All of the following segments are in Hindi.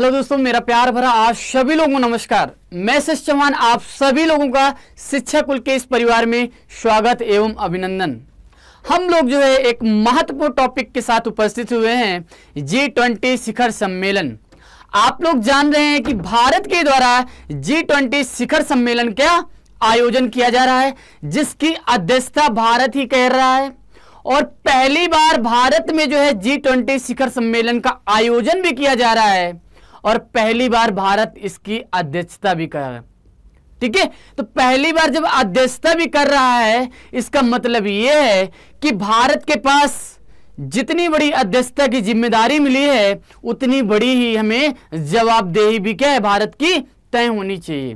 हेलो दोस्तों मेरा प्यार भरा आप सभी लोगों को नमस्कार मैं शिष्य चौहान आप सभी लोगों का शिक्षा कुल के इस परिवार में स्वागत एवं अभिनंदन हम लोग जो है एक महत्वपूर्ण टॉपिक के साथ उपस्थित हुए हैं जी ट्वेंटी शिखर सम्मेलन आप लोग जान रहे हैं कि भारत के द्वारा जी ट्वेंटी शिखर सम्मेलन क्या आयोजन किया जा रहा है जिसकी अध्यक्षता भारत ही कर रहा है और पहली बार भारत में जो है जी ट्वेंटी शिखर सम्मेलन का आयोजन भी किया जा रहा है और पहली बार भारत इसकी अध्यक्षता भी कर रहा है ठीक है तो पहली बार जब अध्यक्षता भी कर रहा है इसका मतलब यह है कि भारत के पास जितनी बड़ी अध्यक्षता की जिम्मेदारी मिली है उतनी बड़ी ही हमें जवाबदेही भी क्या है भारत की तय होनी चाहिए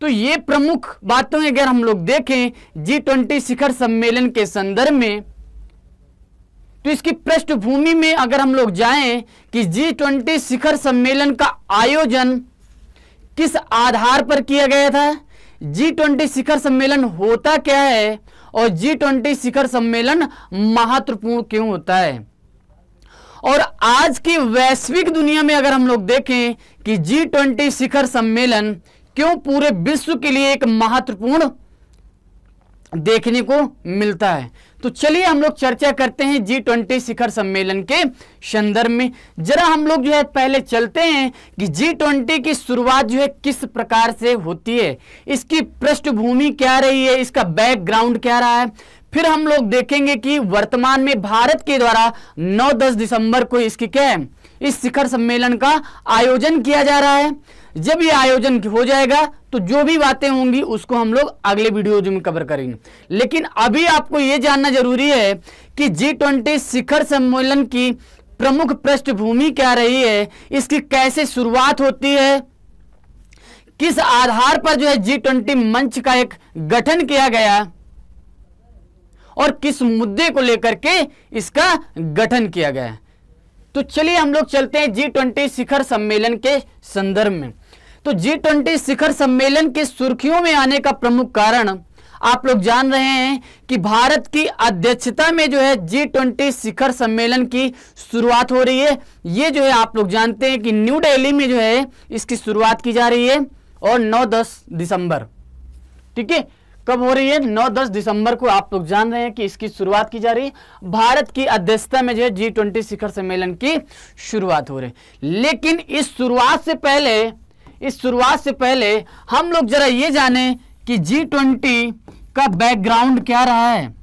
तो ये प्रमुख बातों अगर हम लोग देखें जी ट्वेंटी शिखर सम्मेलन के संदर्भ में तो इसकी पृष्ठभूमि में अगर हम लोग जाएं कि जी ट्वेंटी शिखर सम्मेलन का आयोजन किस आधार पर किया गया था जी ट्वेंटी शिखर सम्मेलन होता क्या है और जी ट्वेंटी शिखर सम्मेलन महत्वपूर्ण क्यों होता है और आज की वैश्विक दुनिया में अगर हम लोग देखें कि जी ट्वेंटी शिखर सम्मेलन क्यों पूरे विश्व के लिए एक महत्वपूर्ण देखने को मिलता है तो चलिए हम लोग चर्चा करते हैं जी ट्वेंटी शिखर सम्मेलन के संदर्भ में जरा हम लोग जो है पहले चलते हैं कि जी ट्वेंटी की शुरुआत जो है किस प्रकार से होती है इसकी पृष्ठभूमि क्या रही है इसका बैकग्राउंड क्या रहा है फिर हम लोग देखेंगे कि वर्तमान में भारत के द्वारा 9-10 दिसंबर को इसकी क्या है इस शिखर सम्मेलन का आयोजन किया जा रहा है जब ये आयोजन हो जाएगा तो जो भी बातें होंगी उसको हम लोग अगले वीडियो में कवर करेंगे लेकिन अभी आपको ये जानना जरूरी है कि जी ट्वेंटी शिखर सम्मेलन की प्रमुख पृष्ठभूमि क्या रही है इसकी कैसे शुरुआत होती है किस आधार पर जो है जी ट्वेंटी मंच का एक गठन किया गया और किस मुद्दे को लेकर के इसका गठन किया गया तो चलिए हम लोग चलते हैं जी ट्वेंटी शिखर सम्मेलन के संदर्भ में तो जी ट्वेंटी शिखर सम्मेलन के सुर्खियों में आने का प्रमुख कारण आप लोग जान रहे हैं कि भारत की अध्यक्षता में जो है जी ट्वेंटी शिखर सम्मेलन की शुरुआत हो रही है ये जो है आप लोग जानते हैं कि न्यू दिल्ली में जो है इसकी शुरुआत की जा रही है और 9-10 दिसंबर ठीक है कब हो रही है 9-10 दिसंबर को आप लोग जान रहे हैं कि इसकी शुरुआत की जा रही है भारत की अध्यक्षता में जो है जी ट्वेंटी शिखर सम्मेलन की शुरुआत हो रही है लेकिन इस शुरुआत से पहले इस शुरुआत से पहले हम लोग जरा ये जाने कि जी ट्वेंटी का बैकग्राउंड क्या रहा है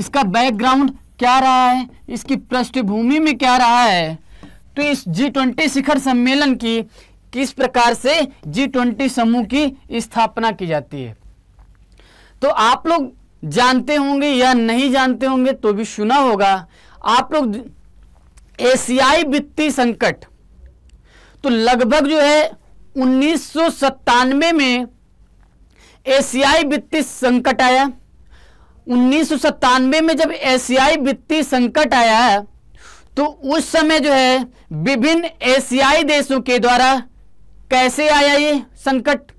इसका बैकग्राउंड क्या रहा है इसकी पृष्ठभूमि में क्या रहा है तो इस जी ट्वेंटी शिखर सम्मेलन की किस प्रकार से जी ट्वेंटी समूह की स्थापना की जाती है तो आप लोग जानते होंगे या नहीं जानते होंगे तो भी सुना होगा आप लोग एशियाई वित्तीय संकट तो लगभग जो है उन्नीस में एशियाई वित्तीय संकट आया उन्नीस में जब एशियाई वित्तीय संकट आया तो उस समय जो है विभिन्न एशियाई देशों के द्वारा कैसे आया ये संकट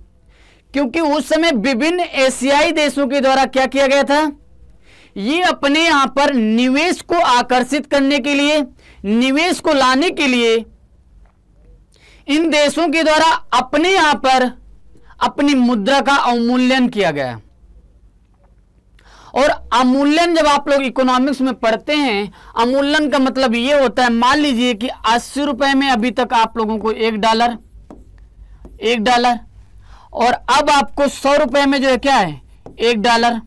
क्योंकि उस समय विभिन्न एशियाई देशों के द्वारा क्या किया गया था ये अपने यहां पर निवेश को आकर्षित करने के लिए निवेश को लाने के लिए इन देशों के द्वारा अपने यहां पर अपनी मुद्रा का अवमूल्यन किया गया और अमूल्यन जब आप लोग इकोनॉमिक्स में पढ़ते हैं अमूल्यन का मतलब यह होता है मान लीजिए कि अस्सी रुपए में अभी तक आप लोगों को एक डॉलर एक डॉलर और अब आपको सौ रुपए में जो है क्या है एक डॉलर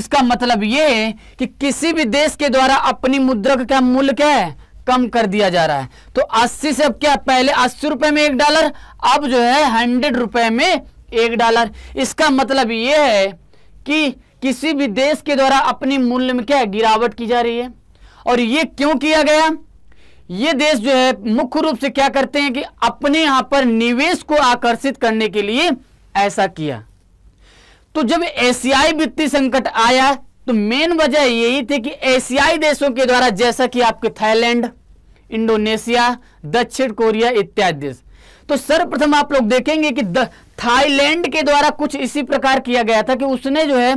इसका मतलब यह है कि किसी भी देश के द्वारा अपनी मुद्रा का क्या मूल्य क्या है कम कर दिया जा रहा है तो अस्सी से अब क्या पहले अस्सी रुपए में एक डॉलर अब जो है हंड्रेड रुपए में एक डॉलर इसका मतलब ये है कि किसी भी देश के द्वारा अपने मूल्य में क्या गिरावट की जा रही है और ये क्यों किया गया ये देश जो है मुख्य रूप से क्या करते हैं कि अपने यहां पर निवेश को आकर्षित करने के लिए ऐसा किया तो जब एशियाई वित्तीय संकट आया तो मेन वजह यही थी कि एशियाई देशों के द्वारा जैसा कि आपके थाईलैंड इंडोनेशिया दक्षिण कोरिया इत्यादि देश तो सर्वप्रथम आप लोग देखेंगे कि थाईलैंड के द्वारा कुछ इसी प्रकार किया गया था कि उसने जो है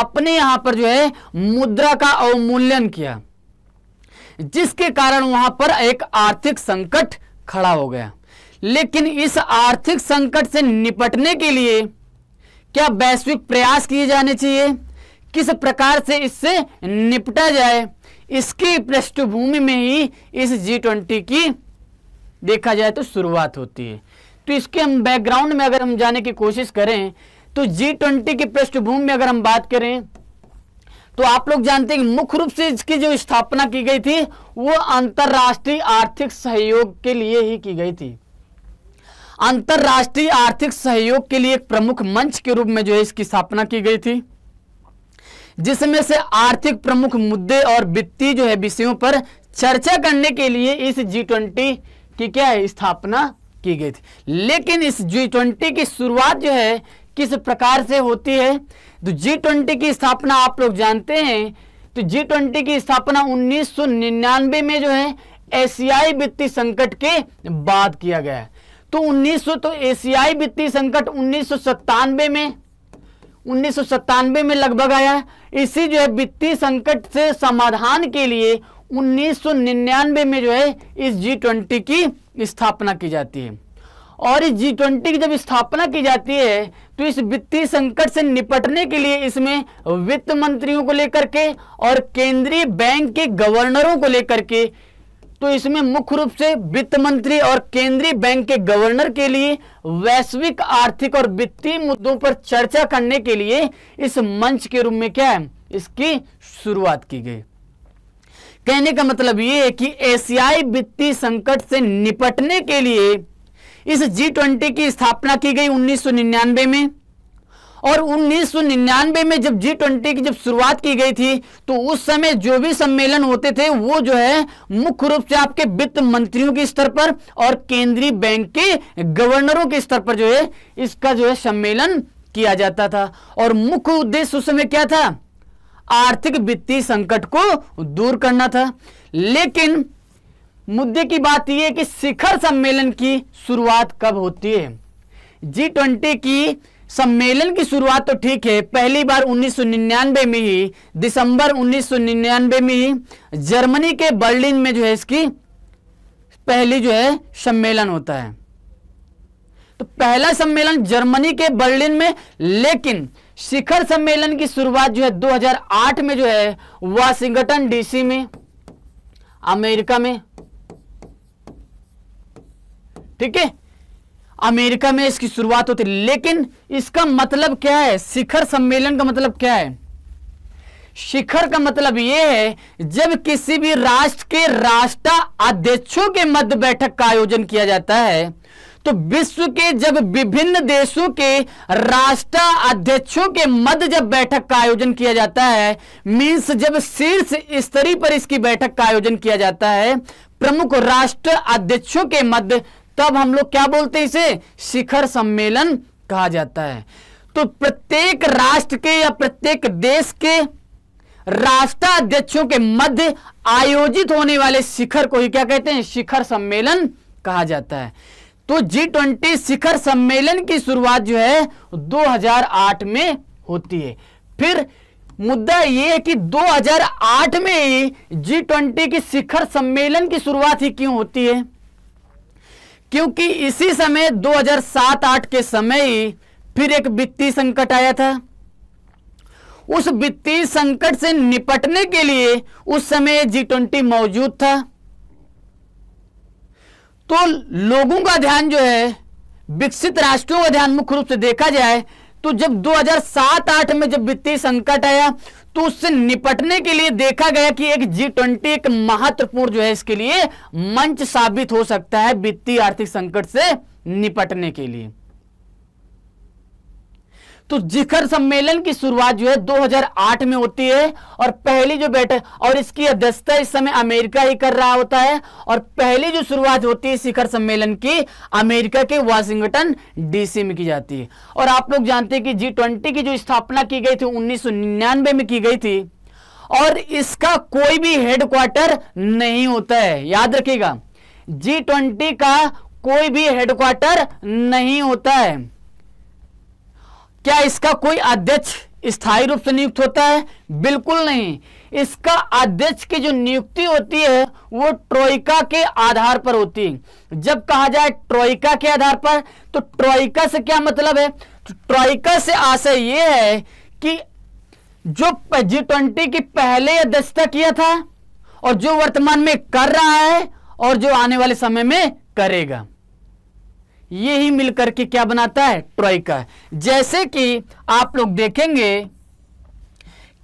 अपने यहां पर जो है मुद्रा का अवमूल्यन किया जिसके कारण वहां पर एक आर्थिक संकट खड़ा हो गया लेकिन इस आर्थिक संकट से निपटने के लिए क्या वैश्विक प्रयास किए जाने चाहिए किस प्रकार से इससे निपटा जाए इसकी पृष्ठभूमि में ही इस जी ट्वेंटी की देखा जाए तो शुरुआत होती है तो इसके हम बैकग्राउंड में अगर हम जाने की कोशिश करें तो जी ट्वेंटी की पृष्ठभूमि में अगर हम बात करें तो आप लोग जानते हैं कि मुख्य रूप से इसकी जो स्थापना की गई थी वो अंतरराष्ट्रीय आर्थिक सहयोग के लिए ही की गई थी अंतर्राष्ट्रीय आर्थिक सहयोग के लिए एक प्रमुख मंच के रूप में जो है इसकी स्थापना की गई थी जिसमें से आर्थिक प्रमुख मुद्दे और वित्तीय जो है विषयों पर चर्चा करने के लिए इस जी ट्वेंटी की क्या है स्थापना की गई थी लेकिन इस जी ट्वेंटी की शुरुआत जो है किस प्रकार से होती है तो जी ट्वेंटी की स्थापना आप लोग जानते हैं तो जी ट्वेंटी की स्थापना 1999 में जो है एशियाई वित्तीय संकट के बाद किया गया तो 1900 तो एशियाई वित्तीय संकट उन्नीस में उन्नीस में लगभग आया इसी जो है वित्तीय संकट से समाधान के लिए 1999 में जो है इस जी ट्वेंटी की स्थापना की जाती है और इस जी ट्वेंटी की जब स्थापना की जाती है तो इस वित्तीय संकट से निपटने के लिए इसमें वित्त मंत्रियों को लेकर के और केंद्रीय बैंक के गवर्नरों को लेकर के तो इसमें मुख्य रूप से वित्त मंत्री और केंद्रीय बैंक के गवर्नर के लिए वैश्विक आर्थिक और वित्तीय मुद्दों पर चर्चा करने के लिए इस मंच के रूप में क्या है इसकी शुरुआत की गई कहने का मतलब यह है कि एशियाई वित्तीय संकट से निपटने के लिए इस जी ट्वेंटी की स्थापना की गई 1999 में और 1999 में जब जी ट्वेंटी की जब शुरुआत की गई थी तो उस समय जो भी सम्मेलन होते थे वो जो है मुख्य रूप से आपके वित्त मंत्रियों के स्तर पर और केंद्रीय बैंक के गवर्नरों के स्तर पर जो है इसका जो है सम्मेलन किया जाता था और मुख्य उद्देश्य उस समय क्या था आर्थिक वित्तीय संकट को दूर करना था लेकिन मुद्दे की बात यह कि शिखर सम्मेलन की शुरुआत कब होती है जी ट्वेंटी की सम्मेलन की शुरुआत तो ठीक है पहली बार 1999 में ही दिसंबर 1999 में ही जर्मनी के बर्लिन में जो है इसकी पहली जो है सम्मेलन होता है तो पहला सम्मेलन जर्मनी के बर्लिन में लेकिन शिखर सम्मेलन की शुरुआत जो है 2008 में जो है वाशिंगटन डीसी में अमेरिका में ठीक है अमेरिका में इसकी शुरुआत होती है लेकिन इसका मतलब क्या है शिखर सम्मेलन का मतलब क्या है शिखर का मतलब यह है जब किसी भी राष्ट्र के अध्यक्षों के मध्य बैठक का आयोजन किया जाता है तो विश्व के जब विभिन्न देशों के राष्ट्र अध्यक्षों के मध्य जब बैठक का आयोजन किया जाता है मीन्स जब शीर्ष स्तरीय पर इसकी बैठक का आयोजन किया जाता है प्रमुख राष्ट्र अध्यक्षों के मध्य तब हम लोग क्या बोलते हैं इसे शिखर सम्मेलन कहा जाता है तो प्रत्येक राष्ट्र के या प्रत्येक देश के राष्ट्राध्यक्षों के मध्य आयोजित होने वाले शिखर को ही क्या कहते हैं शिखर सम्मेलन कहा जाता है तो जी ट्वेंटी शिखर सम्मेलन की शुरुआत जो है 2008 में होती है फिर मुद्दा यह है कि 2008 में ही जी ट्वेंटी की शिखर सम्मेलन की शुरुआत ही क्यों होती है क्योंकि इसी समय 2007-8 के समय ही फिर एक वित्तीय संकट आया था उस वित्तीय संकट से निपटने के लिए उस समय जी ट्वेंटी मौजूद था तो लोगों का ध्यान जो है विकसित राष्ट्रों का ध्यान मुख्य रूप से देखा जाए तो जब 2007-8 में जब वित्तीय संकट आया तो उससे निपटने के लिए देखा गया कि एक जी ट्वेंटी एक महत्वपूर्ण जो है इसके लिए मंच साबित हो सकता है वित्तीय आर्थिक संकट से निपटने के लिए तो जिखर सम्मेलन की शुरुआत जो है 2008 में होती है और पहली जो बैठक और इसकी अध्यक्षता इस समय अमेरिका ही कर रहा होता है और पहली जो शुरुआत होती है शिखर सम्मेलन की अमेरिका के वाशिंगटन डीसी में की जाती है और आप लोग जानते हैं कि जी ट्वेंटी की जो स्थापना की गई थी उन्नीस में की गई थी और इसका कोई भी हेडक्वार्टर नहीं होता है याद रखिएगा जी ट्वेंटी का कोई भी हेडक्वार्टर नहीं होता है क्या इसका कोई अध्यक्ष स्थायी रूप से नियुक्त होता है बिल्कुल नहीं इसका अध्यक्ष की जो नियुक्ति होती है वो ट्रोइका के आधार पर होती है जब कहा जाए ट्रोइका के आधार पर तो ट्रोइका से क्या मतलब है तो ट्रोइका से आशय ये है कि जो जी ट्वेंटी की पहले अध्यक्षता किया था और जो वर्तमान में कर रहा है और जो आने वाले समय में करेगा ये ही मिलकर के क्या बनाता है ट्रोइका जैसे कि आप लोग देखेंगे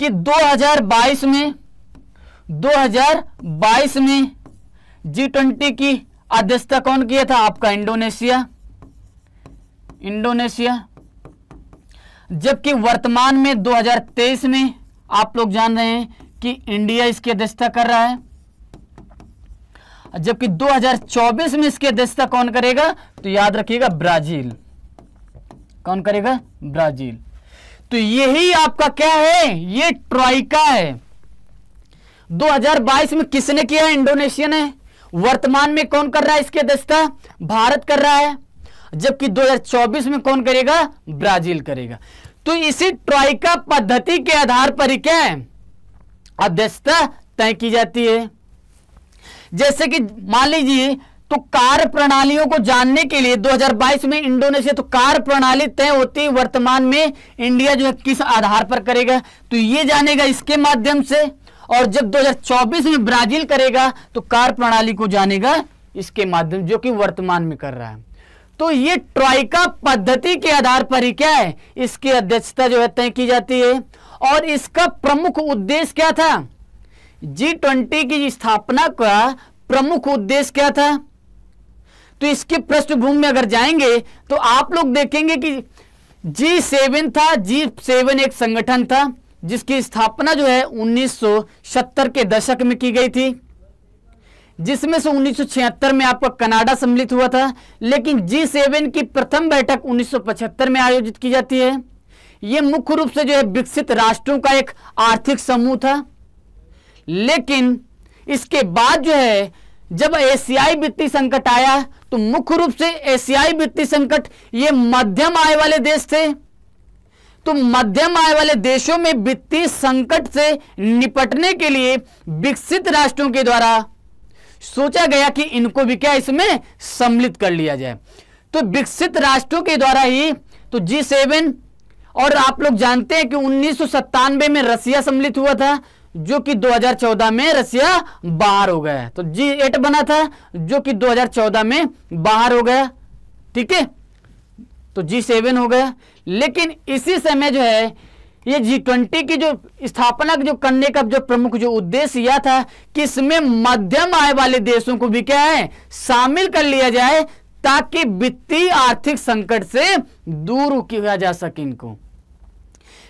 कि 2022 में 2022 में जी ट्वेंटी की अध्यक्षता कौन किया था आपका इंडोनेशिया इंडोनेशिया जबकि वर्तमान में 2023 में आप लोग जान रहे हैं कि इंडिया इसकी अध्यक्षता कर रहा है जबकि 2024 में इसके अध्यक्षता कौन करेगा तो याद रखिएगा ब्राजील कौन करेगा ब्राजील तो यही आपका क्या है ये ट्राइका है 2022 में किसने किया इंडोनेशिया ने वर्तमान में कौन कर रहा है इसके अध्यक्षता भारत कर रहा है जबकि 2024 में कौन करेगा ब्राजील करेगा तो इसी ट्राइका पद्धति के आधार पर ही क्या अध्यक्षता तय की जाती है जैसे कि मान लीजिए तो कार प्रणालियों को जानने के लिए 2022 में इंडोनेशिया तो कार प्रणाली तय होती है वर्तमान में इंडिया जो है किस आधार पर करेगा तो ये जानेगा इसके माध्यम से और जब 2024 में ब्राजील करेगा तो कार प्रणाली को जानेगा इसके माध्यम जो कि वर्तमान में कर रहा है तो ये ट्राइका पद्धति के आधार पर ही क्या है इसकी अध्यक्षता जो है तय की जाती है और इसका प्रमुख उद्देश्य क्या था जी ट्वेंटी की स्थापना का प्रमुख उद्देश्य क्या था तो इसके पृष्ठभूमि में अगर जाएंगे तो आप लोग देखेंगे कि जी सेवन था जी सेवन एक संगठन था जिसकी स्थापना जो है 1970 के दशक में की गई थी जिसमें से 1976 में आपका कनाडा सम्मिलित हुआ था लेकिन जी सेवन की प्रथम बैठक 1975 में आयोजित की जाती है यह मुख्य रूप से जो है विकसित राष्ट्रों का एक आर्थिक समूह था लेकिन इसके बाद जो है जब एशियाई वित्तीय संकट आया तो मुख्य रूप से एशियाई वित्तीय संकट ये मध्यम आय वाले देश थे तो मध्यम आय वाले देशों में वित्तीय संकट से निपटने के लिए विकसित राष्ट्रों के द्वारा सोचा गया कि इनको भी क्या इसमें सम्मिलित कर लिया जाए तो विकसित राष्ट्रों के द्वारा ही तो जी सेवन और आप लोग जानते हैं कि उन्नीस में रसिया सम्मिलित हुआ था जो कि 2014 में रसिया बाहर हो गया तो जी एट बना था जो कि 2014 में बाहर हो गया ठीक है तो जी सेवन हो गया लेकिन इसी समय जो है ये जी ट्वेंटी की जो स्थापना जो करने का जो प्रमुख जो उद्देश्य यह था कि इसमें मध्यम आय वाले देशों को भी क्या है शामिल कर लिया जाए ताकि वित्तीय आर्थिक संकट से दूर किया जा सके इनको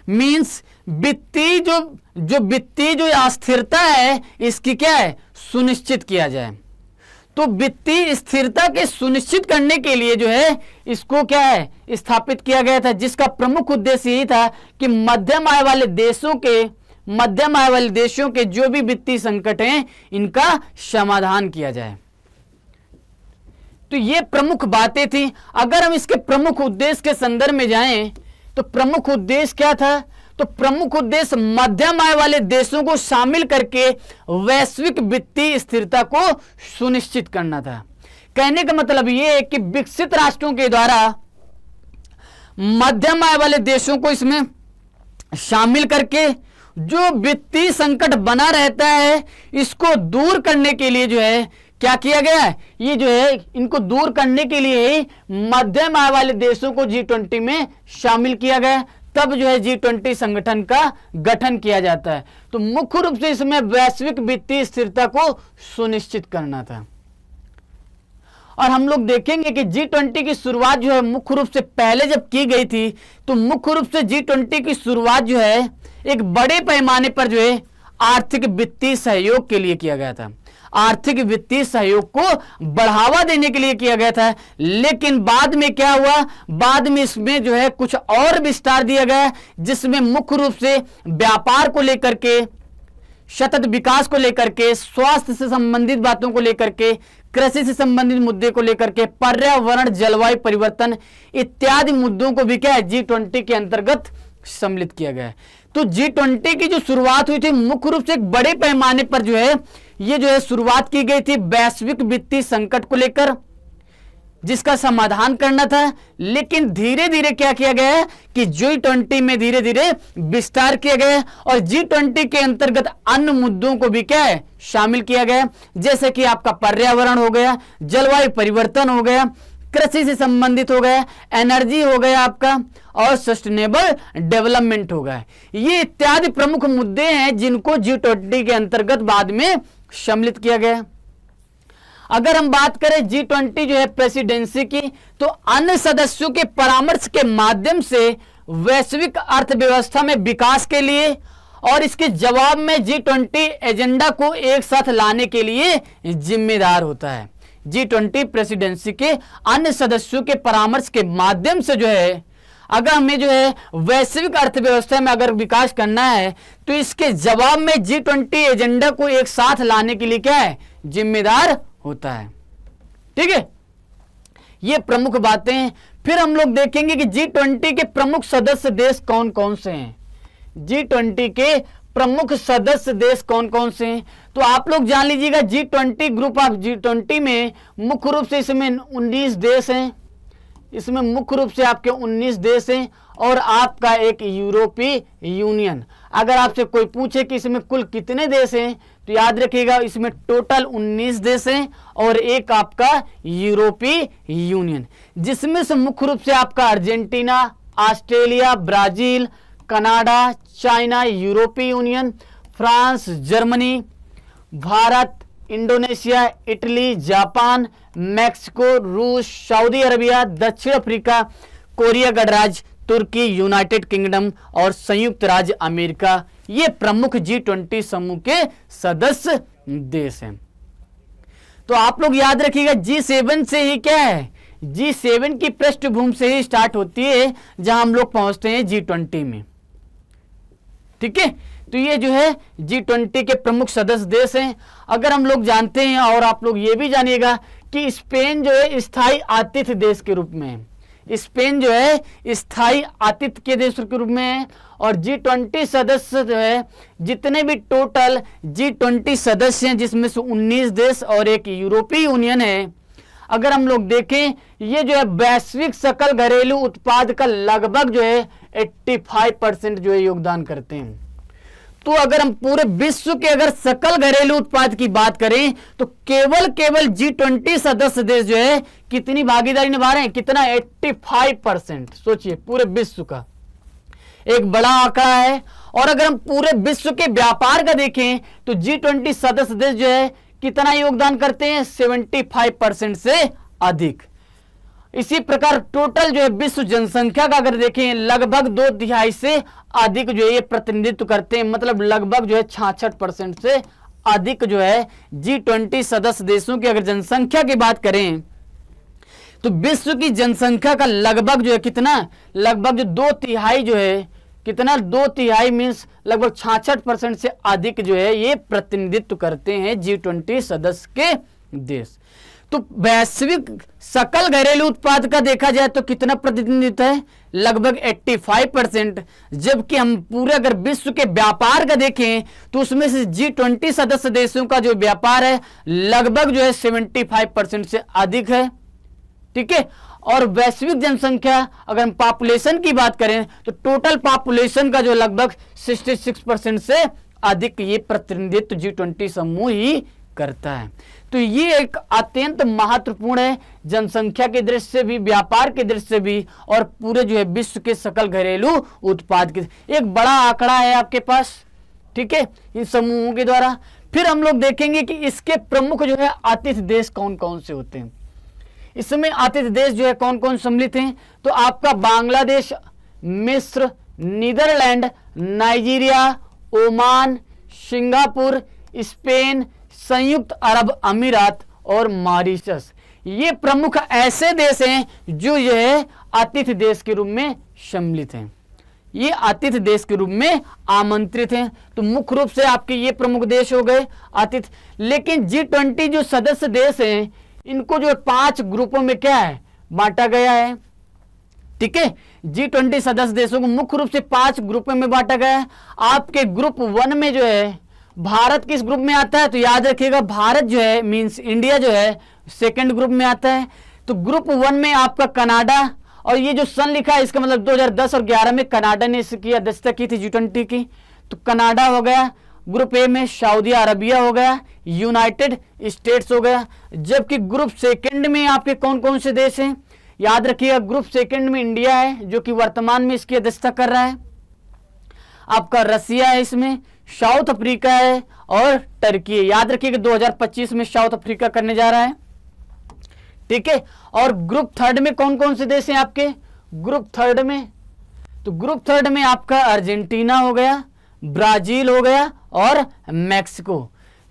मीन्स वित्तीय जो जो वित्तीय जो अस्थिरता है इसकी क्या है सुनिश्चित किया जाए तो वित्तीय स्थिरता के सुनिश्चित करने के लिए जो है इसको क्या है स्थापित किया गया था जिसका प्रमुख उद्देश्य यही था कि मध्यम आय वाले देशों के मध्यम आय वाले देशों के जो भी वित्तीय संकट हैं इनका समाधान किया जाए तो ये प्रमुख बातें थी अगर हम इसके प्रमुख उद्देश्य के संदर्भ में जाएं तो प्रमुख उद्देश्य क्या था तो प्रमुख उद्देश्य मध्यम आय वाले देशों को शामिल करके वैश्विक वित्तीय स्थिरता को सुनिश्चित करना था कहने का मतलब यह है कि विकसित राष्ट्रों के द्वारा मध्यम आय वाले देशों को इसमें शामिल करके जो वित्तीय संकट बना रहता है इसको दूर करने के लिए जो है क्या किया गया है ये जो है इनको दूर करने के लिए ही मध्यम आय वाले देशों को जी ट्वेंटी में शामिल किया गया तब जो है जी ट्वेंटी संगठन का गठन किया जाता है तो मुख्य रूप से इसमें वैश्विक वित्तीय स्थिरता को सुनिश्चित करना था और हम लोग देखेंगे कि जी ट्वेंटी की शुरुआत जो है मुख्य रूप से पहले जब की गई थी तो मुख्य रूप से जी ट्वेंटी की शुरुआत जो है एक बड़े पैमाने पर जो है आर्थिक वित्तीय सहयोग के लिए किया गया था आर्थिक वित्तीय सहयोग को बढ़ावा देने के लिए किया गया था लेकिन बाद में क्या हुआ बाद में इसमें जो है कुछ और विस्तार दिया गया जिसमें मुख्य रूप से व्यापार को लेकर के सतत विकास को लेकर के स्वास्थ्य से संबंधित बातों को लेकर के कृषि से संबंधित मुद्दे को लेकर के पर्यावरण जलवायु परिवर्तन इत्यादि मुद्दों को भी क्या है जी ट्वेंटी के अंतर्गत सम्मिलित किया गया तो जी ट्वेंटी की जो शुरुआत हुई थी मुख्य रूप से एक बड़े पैमाने पर जो है ये जो है शुरुआत की गई थी वैश्विक वित्तीय संकट को लेकर जिसका समाधान करना था लेकिन धीरे धीरे क्या किया गया है कि जी ट्वेंटी में धीरे धीरे विस्तार किया गया और जी ट्वेंटी के अंतर्गत अन्य मुद्दों को भी क्या है शामिल किया गया जैसे कि आपका पर्यावरण हो गया जलवायु परिवर्तन हो गया कृषि से संबंधित हो गया एनर्जी हो गया आपका और सस्टेनेबल डेवलपमेंट हो गया ये इत्यादि प्रमुख मुद्दे हैं जिनको जी ट्वेंटी के अंतर्गत बाद में सम्मिलित किया गया अगर हम बात करें जी ट्वेंटी जो है प्रेसिडेंसी की तो अन्य सदस्यों के परामर्श के माध्यम से वैश्विक अर्थव्यवस्था में विकास के लिए और इसके जवाब में जी ट्वेंटी एजेंडा को एक साथ लाने के लिए जिम्मेदार होता है जी ट्वेंटी प्रेसिडेंसी के अन्य सदस्यों के परामर्श के माध्यम से जो है अगर हमें जो है वैश्विक अर्थव्यवस्था में अगर विकास करना है तो इसके जवाब में जी ट्वेंटी एजेंडा को एक साथ लाने के लिए क्या है जिम्मेदार होता है ठीक है ये प्रमुख बातें फिर हम लोग देखेंगे कि जी ट्वेंटी के प्रमुख सदस्य देश कौन कौन से हैं जी ट्वेंटी के प्रमुख सदस्य देश कौन कौन से हैं तो आप लोग जान लीजिएगा G twenty group of G twenty में मुख्य रूप से इसमें उन्नीस देश हैं इसमें मुख्य रूप से आपके 19 देश हैं और आपका एक यूरोपीय यूनियन अगर आपसे कोई पूछे कि इसमें कुल कितने देश हैं तो याद रखिएगा इसमें टोटल 19 देश हैं और एक आपका यूरोपीय यूनियन जिसमें से मुख्य रूप से आपका Argentina Australia Brazil Canada China यूरोपीय union France Germany Bharat Indonesia Italy जापान मैक्सिको रूस सऊदी अरबिया दक्षिण अफ्रीका कोरिया गणराज्य तुर्की यूनाइटेड किंगडम और संयुक्त राज्य अमेरिका ये प्रमुख जी ट्वेंटी समूह के सदस्य देश हैं तो आप लोग याद रखिएगा जी सेवन से ही क्या है जी सेवन की पृष्ठभूमि से ही स्टार्ट होती है जहां हम लोग पहुंचते हैं जी ट्वेंटी में ठीक है तो ये जो है जी ट्वेंटी के प्रमुख सदस्य देश हैं अगर हम लोग जानते हैं और आप लोग ये भी जानिएगा कि स्पेन जो है स्थायी आतिथ्य देश के रूप में स्पेन जो है स्थायी आतिथ्य के देश के रूप में है और जी ट्वेंटी सदस्य जो है जितने भी टोटल जी ट्वेंटी सदस्य हैं जिसमें से 19 देश और एक यूरोपीय यूनियन है अगर हम लोग देखें ये जो है वैश्विक सकल घरेलू उत्पाद का लगभग जो है 85 परसेंट जो है योगदान करते हैं तो अगर हम पूरे विश्व के अगर सकल घरेलू उत्पाद की बात करें तो केवल केवल जी ट्वेंटी सदस्य देश जो है कितनी भागीदारी निभा रहे हैं कितना 85 परसेंट सोचिए पूरे विश्व का एक बड़ा आंकड़ा है और अगर हम पूरे विश्व के व्यापार का देखें तो जी ट्वेंटी सदस्य देश जो है कितना योगदान करते हैं फाइव परसेंट से अधिक इसी प्रकार टोटल जो है विश्व जनसंख्या का अगर देखें लगभग दो तिहाई से अधिक जो है ये प्रतिनिधित्व करते हैं मतलब लगभग जो है छाछठ परसेंट से अधिक जो है जी ट्वेंटी सदस्य देशों की अगर जनसंख्या की बात करें तो विश्व की जनसंख्या का लगभग जो है कितना लगभग जो दो तिहाई जो है कितना दो तिहाई मीन्स लगभग छाछठ परसेंट से अधिक जो है ये प्रतिनिधित्व करते हैं जी ट्वेंटी सदस्य के देश तो वैश्विक सकल घरेलू उत्पाद का देखा जाए तो कितना प्रतिनिधित्व है लगभग 85 परसेंट जबकि हम पूरे अगर विश्व के व्यापार का देखें तो उसमें से जी ट्वेंटी सदस्य देशों का जो व्यापार है लगभग जो है 75 परसेंट से अधिक है ठीक है और वैश्विक जनसंख्या अगर हम पॉपुलेशन की बात करें तो टोटल पॉपुलेशन का जो लगभग सिक्सटी परसेंट से अधिक ये प्रतिनिधित्व जी ट्वेंटी समूह ही करता है तो ये एक अत्यंत महत्वपूर्ण है जनसंख्या के दृष्टि से भी व्यापार के दृष्टि से भी और पूरे जो है विश्व के सकल घरेलू उत्पाद के एक बड़ा आंकड़ा है आपके पास ठीक है इन समूहों के द्वारा फिर हम लोग देखेंगे कि इसके प्रमुख जो है आतिथ्य देश कौन कौन से होते हैं इसमें आतिथ्य देश जो है कौन कौन सम्मिलित हैं तो आपका बांग्लादेश मिस्र Netherlands Nigeria Oman Singapore Spain संयुक्त अरब अमीरात और मॉरिशस ये प्रमुख ऐसे देश हैं जो यह आतिथ्य देश के रूप में सम्मिलित हैं ये आतिथ्य देश के रूप में आमंत्रित हैं तो मुख्य रूप से आपके ये प्रमुख देश हो गए आतिथ्य लेकिन जी ट्वेंटी जो सदस्य देश हैं इनको जो पांच ग्रुपों में क्या है बांटा गया है ठीक है जी ट्वेंटी सदस्य देशों को मुख्य रूप से पांच ग्रुप में बांटा गया है आपके ग्रुप वन में जो है भारत किस ग्रुप में आता है तो याद रखिएगा भारत जो है मीन्स इंडिया जो है सेकेंड ग्रुप में आता है तो ग्रुप वन में आपका कनाडा और ये जो सन लिखा है इसका मतलब 2010 और 11 में कनाडा ने इसकी अध्यक्षता की थी जी ट्वेंटी की तो कनाडा हो गया ग्रुप ए में सऊदी अरबिया हो गया यूनाइटेड स्टेट्स हो गया जबकि ग्रुप सेकंड में आपके कौन कौन से देश हैं याद रखिएगा ग्रुप सेकंड में इंडिया है जो कि वर्तमान में इसकी अध्यक्षता कर रहा है आपका रसिया है इसमें साउथ अफ्रीका है और टर्की है याद रखिएगा 2025 में साउथ अफ्रीका करने जा रहा है ठीक है और ग्रुप थर्ड में कौन कौन से देश हैं आपके ग्रुप थर्ड में तो ग्रुप थर्ड में आपका अर्जेंटीना हो गया ब्राजील हो गया और मैक्सिको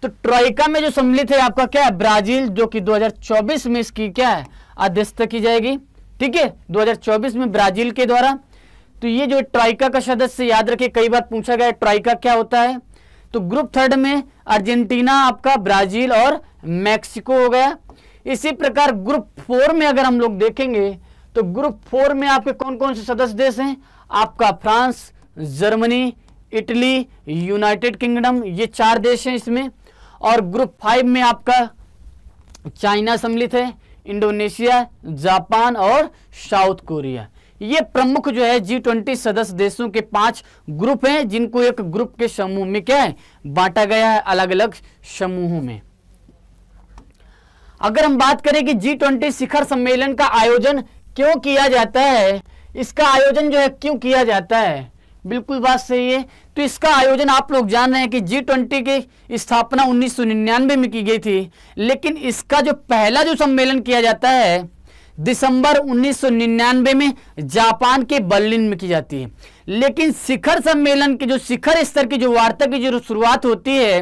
तो ट्रॉइका में जो सम्मिलित है आपका क्या है ब्राजील जो कि 2024 में इसकी क्या है अध्यक्षता की जाएगी ठीक है 2024 में ब्राजील के द्वारा तो ये जो ट्राइका का सदस्य याद रखे कई बार पूछा गया ट्राइका क्या होता है तो ग्रुप थर्ड में अर्जेंटीना आपका ब्राजील और मैक्सिको हो गया इसी प्रकार ग्रुप फोर में अगर हम लोग देखेंगे तो ग्रुप फोर में आपके कौन कौन से सदस्य देश हैं आपका France Germany Italy United Kingdom ये चार देश हैं इसमें और ग्रुप फाइव में आपका चाइना सम्मिलित है इंडोनेशिया जापान और साउथ कोरिया ये प्रमुख जो है जी ट्वेंटी सदस्य देशों के पांच ग्रुप हैं जिनको एक ग्रुप के समूह में क्या है बांटा गया है अलग अलग समूहों में अगर हम बात करें कि जी ट्वेंटी शिखर सम्मेलन का आयोजन क्यों किया जाता है इसका आयोजन जो है क्यों किया जाता है बिल्कुल बात सही है तो इसका आयोजन आप लोग जान रहे हैं कि जी ट्वेंटी की स्थापना उन्नीस में की गई थी लेकिन इसका जो पहला जो सम्मेलन किया जाता है दिसंबर 1999 में जापान के बर्लिन में की जाती है लेकिन शिखर सम्मेलन के जो शिखर स्तर की जो वार्ता की जो शुरुआत होती है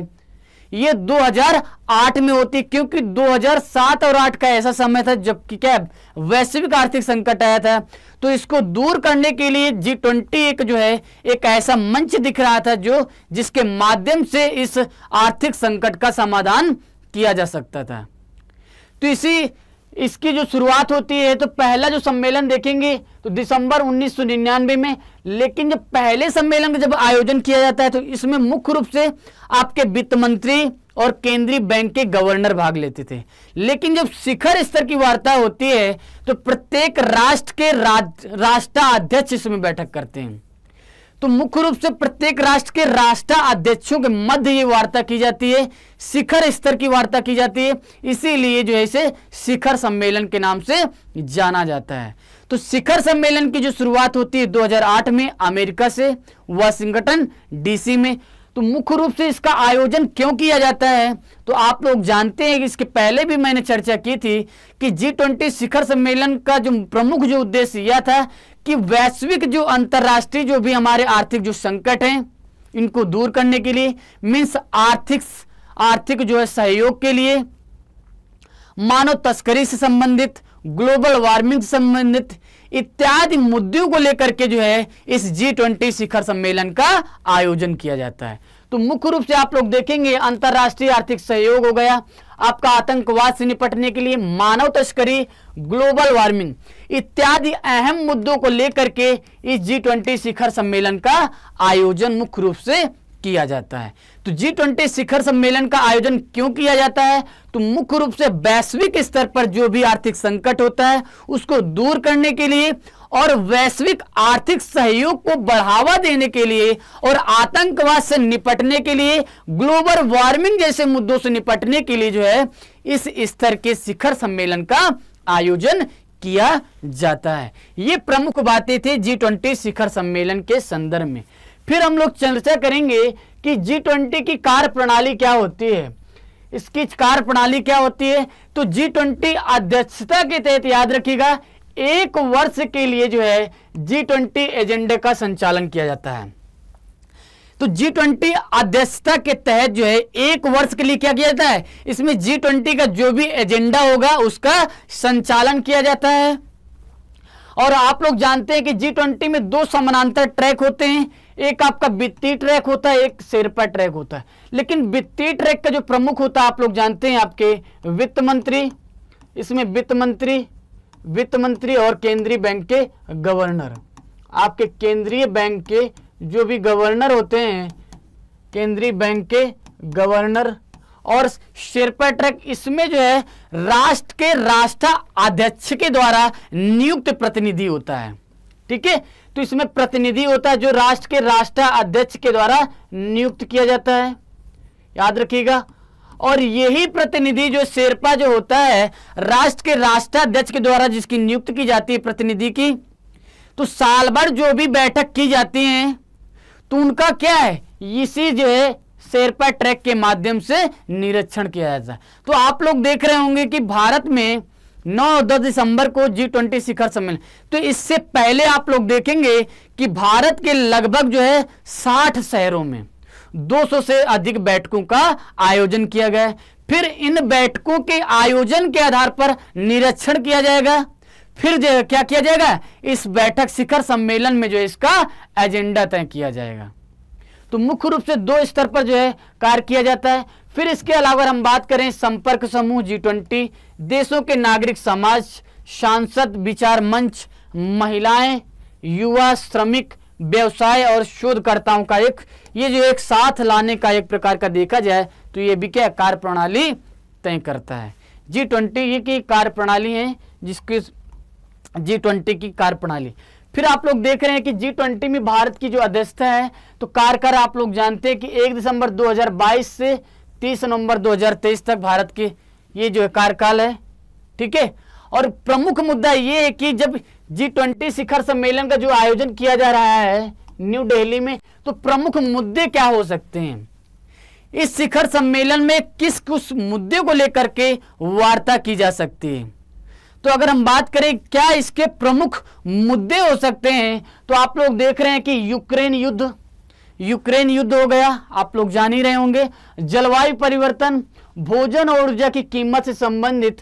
ये 2008 में होती है क्योंकि 2007 और 8 का ऐसा समय था जबकि क्या वैश्विक आर्थिक संकट आया था तो इसको दूर करने के लिए जी ट्वेंटी एक जो है एक ऐसा मंच दिख रहा था जो जिसके माध्यम से इस आर्थिक संकट का समाधान किया जा सकता था तो इसी इसकी जो शुरुआत होती है तो पहला जो सम्मेलन देखेंगे तो दिसंबर 1999 में लेकिन जब पहले सम्मेलन का जब आयोजन किया जाता है तो इसमें मुख्य रूप से आपके वित्त मंत्री और केंद्रीय बैंक के गवर्नर भाग लेते थे लेकिन जब शिखर स्तर की वार्ता होती है तो प्रत्येक राष्ट्र के राष्ट्राध्यक्ष इसमें बैठक करते हैं तो मुख्य रूप से प्रत्येक राष्ट्र के राष्ट्राध्यक्षों के मध्य ये वार्ता की जाती है शिखर स्तर की वार्ता की जाती है इसीलिए जो है इसे शिखर सम्मेलन के नाम से जाना जाता है तो शिखर सम्मेलन की जो शुरुआत होती है 2008 में अमेरिका से वाशिंगटन डीसी में तो मुख्य रूप से इसका आयोजन क्यों किया जाता है तो आप लोग जानते हैं कि इसके पहले भी मैंने चर्चा की थी कि जी ट्वेंटी शिखर सम्मेलन का जो प्रमुख जो उद्देश्य यह था कि वैश्विक जो अंतरराष्ट्रीय जो भी हमारे आर्थिक जो संकट हैं इनको दूर करने के लिए मीन्स आर्थिक आर्थिक जो है सहयोग के लिए मानव तस्करी से संबंधित ग्लोबल वार्मिंग से संबंधित इत्यादि मुद्दों को लेकर के जो है इस जी ट्वेंटी शिखर सम्मेलन का आयोजन किया जाता है तो मुख्य रूप से आप लोग देखेंगे अंतर्राष्ट्रीय आर्थिक सहयोग हो गया आपका आतंकवाद से निपटने के लिए मानव तस्करी ग्लोबल वार्मिंग इत्यादि अहम मुद्दों को लेकर के इस जी ट्वेंटी शिखर सम्मेलन का आयोजन मुख्य रूप से किया जाता है तो जी ट्वेंटी शिखर सम्मेलन का आयोजन क्यों किया जाता है तो मुख्य रूप से वैश्विक स्तर पर जो भी आर्थिक संकट होता है उसको दूर करने के लिए और वैश्विक आर्थिक सहयोग को बढ़ावा देने के लिए और आतंकवाद से निपटने के लिए ग्लोबल वार्मिंग जैसे मुद्दों से निपटने के लिए जो है इस स्तर के शिखर सम्मेलन का आयोजन किया जाता है ये प्रमुख बातें थी जी ट्वेंटी शिखर सम्मेलन के संदर्भ में फिर हम लोग चर्चा करेंगे कि जी ट्वेंटी की कार्य प्रणाली क्या होती है इसकी कार्य प्रणाली क्या होती है तो जी ट्वेंटी अध्यक्षता के तहत याद रखिएगा एक वर्ष के लिए जो है जी ट्वेंटी एजेंडे का संचालन किया जाता है तो जी ट्वेंटी अध्यक्षता के तहत जो है एक वर्ष के लिए क्या किया जाता है इसमें जी ट्वेंटी का जो भी एजेंडा होगा उसका संचालन किया जाता है और आप लोग जानते हैं कि जी ट्वेंटी में दो समानांतर ट्रैक होते हैं एक आपका वित्तीय ट्रैक होता है एक शेरपा ट्रैक होता है लेकिन वित्तीय ट्रैक का जो प्रमुख होता है आप लोग जानते हैं आपके वित्त मंत्री इसमें वित्त मंत्री वित्त मंत्री और केंद्रीय बैंक के गवर्नर आपके केंद्रीय बैंक के जो भी गवर्नर होते हैं केंद्रीय बैंक के गवर्नर और शेरपा ट्रैक इसमें जो है राष्ट्र के राष्ट्र अध्यक्ष के द्वारा नियुक्त प्रतिनिधि होता है ठीक है तो इसमें प्रतिनिधि होता है जो राष्ट्र के राष्ट्र अध्यक्ष के द्वारा नियुक्त किया जाता है याद रखिएगा और यही प्रतिनिधि जो शेरपा जो होता है राष्ट्र के राष्ट्राध्यक्ष के द्वारा जिसकी नियुक्त की जाती है प्रतिनिधि की तो साल भर जो भी बैठक की जाती है तो उनका क्या है इसी जो है शेरपा ट्रैक के माध्यम से निरीक्षण किया जाता है तो आप लोग देख रहे होंगे कि भारत में 9 दस 10 दिसंबर को जी ट्वेंटी शिखर सम्मेलन तो इससे पहले आप लोग देखेंगे कि भारत के लगभग जो है 60 शहरों में 200 से अधिक बैठकों का आयोजन किया गया फिर इन बैठकों के आयोजन के आधार पर निरीक्षण किया जाएगा फिर क्या किया जाएगा इस बैठक शिखर सम्मेलन में जो है इसका एजेंडा तय किया जाएगा तो मुख्य रूप से दो स्तर पर जो है कार्य किया जाता है फिर इसके अलावा हम बात करें संपर्क समूह जी ट्वेंटी देशों के नागरिक समाज सांसद विचार मंच महिलाएं युवा श्रमिक व्यवसाय और शोधकर्ताओं का एक ये जो एक साथ लाने का एक प्रकार का देखा जाए तो ये भी क्या कार्य प्रणाली तय करता है जी ट्वेंटी ये की कार्य प्रणाली है जिसकी जी ट्वेंटी की कार्य प्रणाली फिर आप लोग देख रहे हैं कि जी ट्वेंटी में भारत की जो अध्यक्षता है तो कारकर आप लोग जानते हैं कि एक दिसंबर दो से तीस नवंबर दो तक भारत के ये जो है कार्यकाल है ठीक है और प्रमुख मुद्दा ये है कि जब जी ट्वेंटी शिखर सम्मेलन का जो आयोजन किया जा रहा है न्यू दिल्ली में तो प्रमुख मुद्दे क्या हो सकते हैं इस शिखर सम्मेलन में किस किस मुद्दे को लेकर के वार्ता की जा सकती है तो अगर हम बात करें क्या इसके प्रमुख मुद्दे हो सकते हैं तो आप लोग देख रहे हैं कि यूक्रेन युद्ध यूक्रेन युद्ध हो गया आप लोग जान ही रहे होंगे जलवायु परिवर्तन भोजन और ऊर्जा की कीमत से संबंधित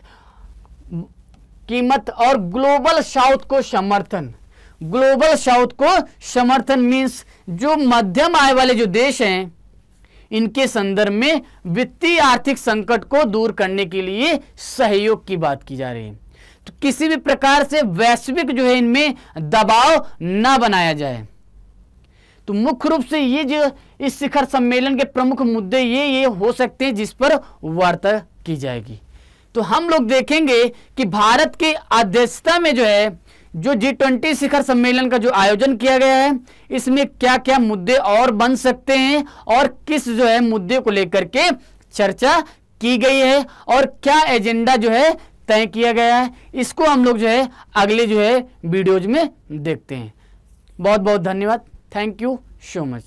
कीमत और ग्लोबल साउथ को समर्थन ग्लोबल साउथ को समर्थन मीन्स जो मध्यम आय वाले जो देश हैं इनके संदर्भ में वित्तीय आर्थिक संकट को दूर करने के लिए सहयोग की बात की जा रही है तो किसी भी प्रकार से वैश्विक जो है इनमें दबाव ना बनाया जाए तो मुख्य रूप से ये जो इस शिखर सम्मेलन के प्रमुख मुद्दे ये ये हो सकते हैं जिस पर वार्ता की जाएगी तो हम लोग देखेंगे कि भारत के अध्यक्षता में जो है जो जी ट्वेंटी शिखर सम्मेलन का जो आयोजन किया गया है इसमें क्या क्या मुद्दे और बन सकते हैं और किस जो है मुद्दे को लेकर के चर्चा की गई है और क्या एजेंडा जो है तय किया गया है इसको हम लोग जो है अगले जो है वीडियोज में देखते हैं बहुत बहुत धन्यवाद थैंक यू सो मच